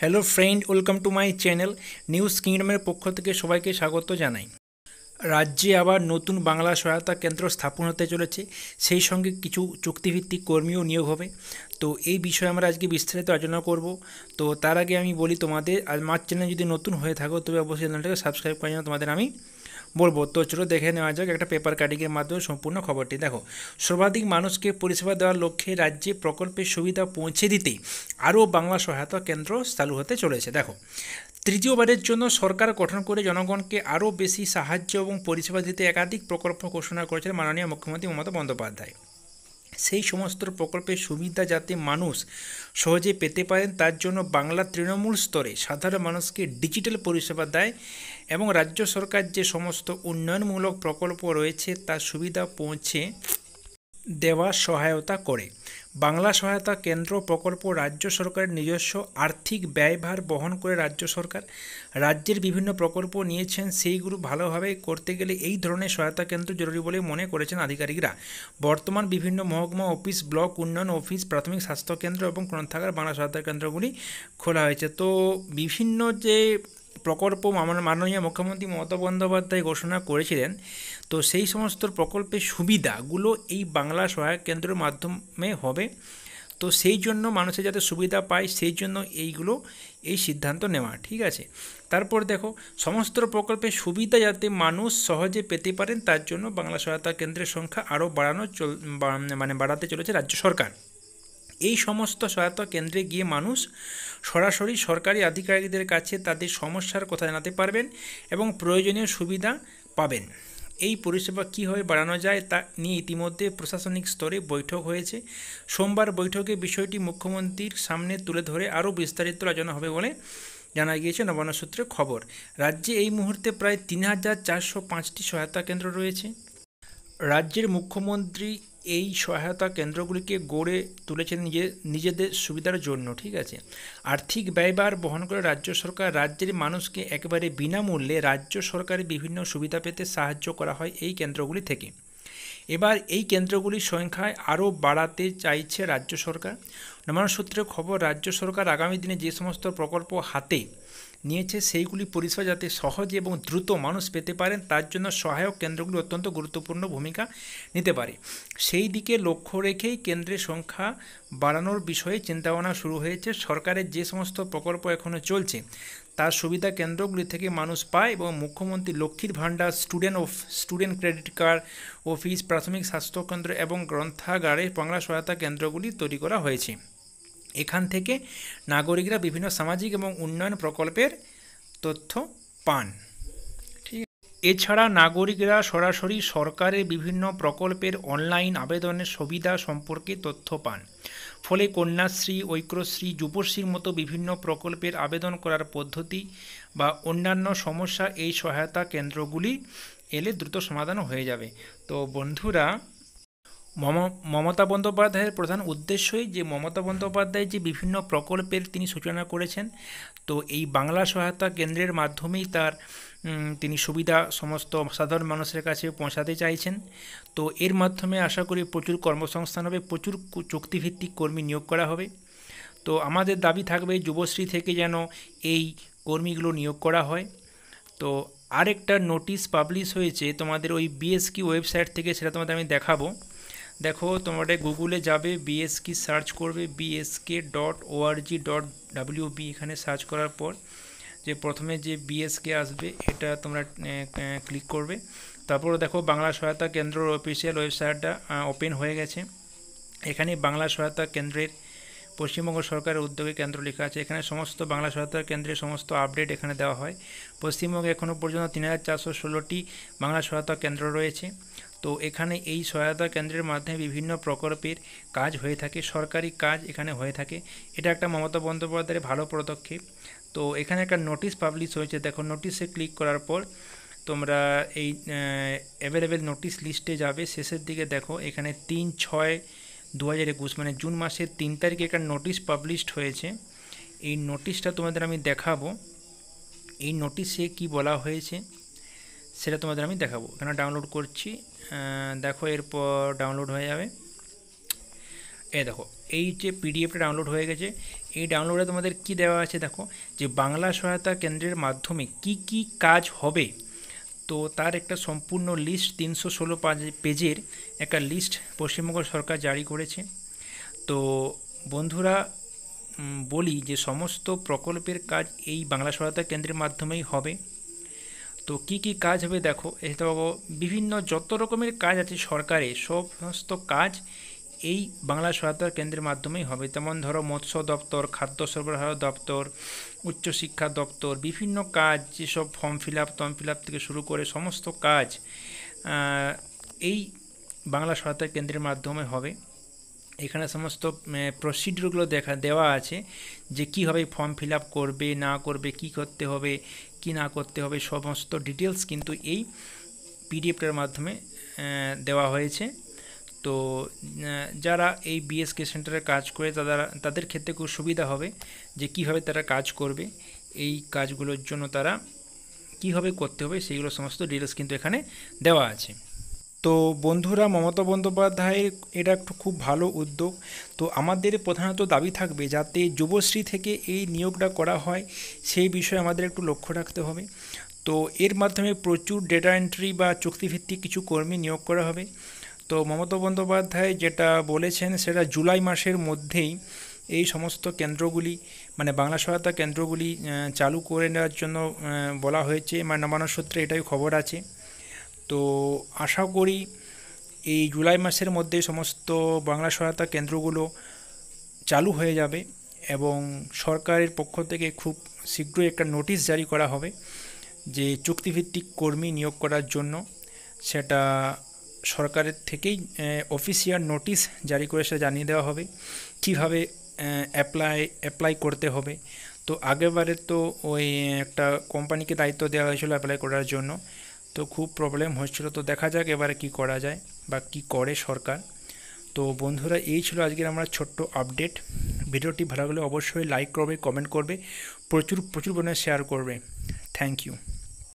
hello friend welcome to my channel news কিংডমের পক্ষ থেকে সবাইকে স্বাগত জানাই রাজ্যে আবার নতুন বাংলা সহায়তা কেন্দ্র স্থাপন হতে চলেছে সেই সঙ্গে কিছু চুক্তিভিত্তিক কর্মীও নিয়োগ হবে তো এই বিষয়ে আমরা আজকে বিস্তারিত আলোচনা করব তো তার আগে আমি বলি তোমাদের আমার চ্যানেল যদি নতুন হয়ে থাকো তবে অবশ্যই চ্যানেলটাকে সাবস্ক্রাইব করার তোমাদের আমি বলবো তো চলো দেখে নেওয়া যাক একটা পেপার কাটিংয়ের মাধ্যমে সম্পূর্ণ খবরটি দেখো সর্বাধিক মানুষকে পরিষেবা দেওয়ার লক্ষ্যে রাজ্যে প্রকল্পের সুবিধা পৌঁছে দিতে আরও বাংলা সহায়তা কেন্দ্র চালু হতে চলেছে দেখো তৃতীয়বারের জন্য সরকার গঠন করে জনগণকে আরও বেশি সাহায্য এবং পরিষেবা দিতে একাধিক প্রকল্প ঘোষণা করেছেন মাননীয় মুখ্যমন্ত্রী মমতা বন্দ্যোপাধ্যায় সেই সমস্ত প্রকল্পের সুবিধা যাতে মানুষ সহজে পেতে পারেন তার জন্য বাংলা তৃণমূল স্তরে সাধারণ মানুষকে ডিজিটাল পরিষেবা দেয় এবং রাজ্য সরকার যে সমস্ত উন্নয়নমূলক প্রকল্প রয়েছে তার সুবিধা পৌঁছে দেওয়া সহায়তা করে বাংলা সহায়তা কেন্দ্র প্রকল্প রাজ্য সরকারের নিজস্ব আর্থিক ব্যয়ভার বহন করে রাজ্য সরকার রাজ্যের বিভিন্ন প্রকল্প নিয়েছেন সেইগুলো ভালোভাবে করতে গেলে এই ধরনের সহায়তা কেন্দ্র জরুরি বলে মনে করেছেন আধিকারিকরা বর্তমান বিভিন্ন মহকুমা অফিস ব্লক উন্নয়ন অফিস প্রাথমিক স্বাস্থ্য কেন্দ্র এবং গ্রন্থাগার বাংলা সহায়তা কেন্দ্রগুলি খোলা হয়েছে তো বিভিন্ন যে প্রকল্প মাননীয় মুখ্যমন্ত্রী মমতা বন্দ্যোপাধ্যায় ঘোষণা করেছিলেন তো সেই সমস্ত প্রকল্পের সুবিধাগুলো এই বাংলা সহায়ক কেন্দ্রের মাধ্যমে হবে তো সেই জন্য মানুষের যাতে সুবিধা পায় সেই জন্য এইগুলো এই সিদ্ধান্ত নেওয়া ঠিক আছে তারপর দেখো সমস্ত প্রকল্পের সুবিধা যাতে মানুষ সহজে পেতে পারেন তার জন্য বাংলা সহায়তা কেন্দ্রের সংখ্যা আরও বাড়ানো চল মানে বাড়াতে চলেছে রাজ্য সরকার এই সমস্ত সহায়তা কেন্দ্রে গিয়ে মানুষ সরাসরি সরকারি আধিকারিকদের কাছে তাদের সমস্যার কথা জানাতে পারবেন এবং প্রয়োজনীয় সুবিধা পাবেন এই পরিষেবা কীভাবে বাড়ানো যায় তা নিয়ে ইতিমধ্যে প্রশাসনিক স্তরে বৈঠক হয়েছে সোমবার বৈঠকে বিষয়টি মুখ্যমন্ত্রীর সামনে তুলে ধরে আরও বিস্তারিত আলোচনা হবে বলে জানা গিয়েছে নবান্ন সূত্রে খবর রাজ্যে এই মুহূর্তে প্রায় তিন হাজার চারশো পাঁচটি সহায়তা কেন্দ্র রয়েছে রাজ্যের মুখ্যমন্ত্রী এই সহায়তা কেন্দ্রগুলিকে গড়ে তুলেছে নিজে নিজেদের সুবিধার জন্য ঠিক আছে আর্থিক ব্যয়ভার বহন করে রাজ্য সরকার রাজ্যের মানুষকে একেবারে বিনামূল্যে রাজ্য সরকারের বিভিন্ন সুবিধা পেতে সাহায্য করা হয় এই কেন্দ্রগুলি থেকে এবার এই কেন্দ্রগুলির সংখ্যায় আরও বাড়াতে চাইছে রাজ্য সরকার নমান সূত্রে খবর রাজ্য সরকার আগামী দিনে যে সমস্ত প্রকল্প হাতে নিয়েছে সেইগুলি পরিষেবা যাতে সহজে এবং দ্রুত মানুষ পেতে পারেন তার জন্য সহায়ক কেন্দ্রগুলি অত্যন্ত গুরুত্বপূর্ণ ভূমিকা নিতে পারে সেই দিকে লক্ষ্য রেখেই কেন্দ্রের সংখ্যা বাড়ানোর বিষয়ে চিন্তাভাবনা শুরু হয়েছে সরকারের যে সমস্ত প্রকল্প এখনও চলছে তার সুবিধা কেন্দ্রগুলি থেকে মানুষ পায় এবং মুখ্যমন্ত্রী লক্ষ্মীর ভাণ্ডার student of student credit card office প্রাথমিক স্বাস্থ্যকেন্দ্র এবং গ্রন্থাগারে বাংলা সহায়তা কেন্দ্রগুলি তৈরি করা হয়েছে এখান থেকে নাগরিকরা বিভিন্ন সামাজিক এবং উন্নয়ন প্রকল্পের তথ্য পান ঠিক এছাড়া নাগরিকরা সরাসরি সরকারের বিভিন্ন প্রকল্পের অনলাইন আবেদনের সুবিধা সম্পর্কে তথ্য পান ফলে কন্যাশ্রী ঐক্যশ্রী যুবশ্রীর মতো বিভিন্ন প্রকল্পের আবেদন করার পদ্ধতি বা অন্যান্য সমস্যা এই সহায়তা কেন্দ্রগুলি এলে দ্রুত সমাধান হয়ে যাবে তো বন্ধুরা মমতা বন্দ্যোপাধ্যায়ের প্রধান উদ্দেশ্যই যে মমতা বন্দ্যোপাধ্যায় যে বিভিন্ন প্রকল্পের তিনি সূচনা করেছেন তো এই বাংলা সহায়তা কেন্দ্রের মাধ্যমেই তার তিনি সুবিধা সমস্ত সাধারণ মানুষের কাছে পৌঁছাতে চাইছেন তো এর মাধ্যমে আশা করি প্রচুর কর্মসংস্থান হবে প্রচুর চুক্তিভিত্তিক কর্মী নিয়োগ করা হবে তো আমাদের দাবি থাকবে যুবশ্রী থেকে যেন এই কর্মীগুলো নিয়োগ করা হয় তো আরেকটা নোটিশ পাবলিশ হয়েছে তোমাদের ওই বিএসকি ওয়েবসাইট থেকে সেটা তোমাদের আমি দেখাবো দেখো তোমরা গুগলে যাবে বিএসকে সার্চ করবে BSK dot org dot WB এখানে সার্চ করার পর যে প্রথমে যে বিএসকে আসবে এটা তোমরা ক্লিক করবে তারপর দেখো বাংলা সহায়তা কেন্দ্রর অফিসিয়াল ওয়েবসাইটটা ওপেন হয়ে গেছে এখানে বাংলা সহায়তা কেন্দ্রের পশ্চিমবঙ্গ সরকারের উদ্যোগে কেন্দ্র লেখা আছে এখানে সমস্ত বাংলা সহায়তা কেন্দ্রের সমস্ত আপডেট এখানে দেওয়া হয় পশ্চিমবঙ্গে এখনও পর্যন্ত তিন হাজার চারশো ষোলোটি বাংলা সহায়তা কেন্দ্র রয়েছে তো এখানে এই সহায়তা কেন্দ্রের মাধ্যমে বিভিন্ন প্রকল্পের কাজ হয়ে থাকে সরকারি কাজ এখানে হয়ে থাকে এটা একটা মমতা বন্দ্যোপাধ্যায়ের ভালো পদক্ষেপ তো এখানে একটা নোটিশ পাবলিশ হয়েছে দেখো নোটিশে ক্লিক করার পর তোমরা এই অ্যাভেলেবেল নোটিশ লিস্টে যাবে শেষের দিকে দেখো এখানে তিন ছয় দু হাজার একুশ মানে জুন মাসের তিন তারিখে একটা নোটিশ পাবলিশড হয়েছে এই নোটিশটা তোমাদের আমি দেখাবো এই নোটিশে কি বলা হয়েছে সেটা তোমাদের আমি দেখাবো এখানে ডাউনলোড করছি দেখো এরপর ডাউনলোড হয়ে যাবে এ দেখো এই যে পিডিএফটা ডাউনলোড হয়ে গেছে এই ডাউনলোডে তোমাদের কি দেওয়া আছে দেখো যে বাংলা সহায়তা কেন্দ্রের মাধ্যমে কি কি কাজ হবে তো তার একটা সম্পূর্ণ লিস্ট তিনশো ষোলো পেজের একটা লিস্ট পশ্চিমবঙ্গ সরকার জারি করেছে তো বন্ধুরা বলি যে সমস্ত প্রকল্পের কাজ এই বাংলা সহায়তা কেন্দ্রের মাধ্যমেই হবে তো কি কি কাজ হবে দেখো তো বিভিন্ন যত রকমের কাজ আছে সরকারে সমস্ত কাজ এই বাংলা সহায়তা কেন্দ্রের মাধ্যমেই হবে যেমন ধরো মৎস্য দপ্তর খাদ্য সরবরাহ দপ্তর উচ্চশিক্ষা দপ্তর বিভিন্ন কাজ যেসব form fill up form fill up থেকে শুরু করে সমস্ত কাজ এই বাংলা সহায়তা কেন্দ্রের মাধ্যমে হবে এখানে সমস্ত প্রসিডিউরগুলো দেখা দেওয়া আছে যে কীভাবে ফর্ম ফিল আপ করবে না করবে কি করতে হবে কি না করতে হবে সমস্ত ডিটেলস কিন্তু এই পিডিএফটার মাধ্যমে দেওয়া হয়েছে তো যারা এই বিএসকে সেন্টারে কাজ করে তারা তাদের ক্ষেত্রে খুব সুবিধা হবে যে কিভাবে তারা কাজ করবে এই কাজগুলোর জন্য তারা কিভাবে করতে হবে সেইগুলো সমস্ত ডিটেলস কিন্তু এখানে দেওয়া আছে তো বন্ধুরা মমতা বন্দ্যোপাধ্যায়ের এটা একটু খুব ভালো উদ্যোগ তো আমাদের প্রধানত দাবি থাকবে যাতে যুবশ্রী থেকে এই নিয়োগটা করা হয় সেই বিষয়ে আমাদের একটু লক্ষ্য রাখতে হবে তো এর মাধ্যমে প্রচুর ডেটা এন্ট্রি বা চুক্তিভিত্তিক কিছু কর্মী নিয়োগ করা হবে তো মমতা বন্দ্যোপাধ্যায় যেটা বলেছেন সেটা জুলাই মাসের মধ্যেই এই সমস্ত কেন্দ্রগুলি মানে বাংলা সহায়তা কেন্দ্রগুলি চালু করে নেওয়ার জন্য বলা হয়েছে মানে নামানোর সূত্রে এটাই খবর আছে তো আশা করি এই জুলাই মাসের মধ্যে সমস্ত বাংলা সহায়তা কেন্দ্রগুলো চালু হয়ে যাবে এবং সরকারের পক্ষ থেকে খুব শীঘ্রই একটা নোটিশ জারি করা হবে যে চুক্তিভিত্তিক কর্মী নিয়োগ করার জন্য সেটা সরকারের থেকেই অফিসিয়াল নোটিশ জারি করে সেটা জানিয়ে দেওয়া হবে কিভাবে অ্যাপ্লাই অ্যাপ্লাই করতে হবে তো আগেরবারে তো ওই একটা কোম্পানিকে দায়িত্ব দেওয়া হয়েছিল অ্যাপ্লাই করার জন্য তো খুব প্রবলেম হচ্ছিল তো দেখা যাক এবারে কি করা যায় বা কি করে সরকার তো বন্ধুরা এই ছিল আজকের আমরা ছোট্ট আপডেট ভিডিওটি ভালো লাগলে অবশ্যই লাইক করবে কমেন্ট করবে প্রচুর প্রচুর পরিমাণে শেয়ার করবে থ্যাংক ইউ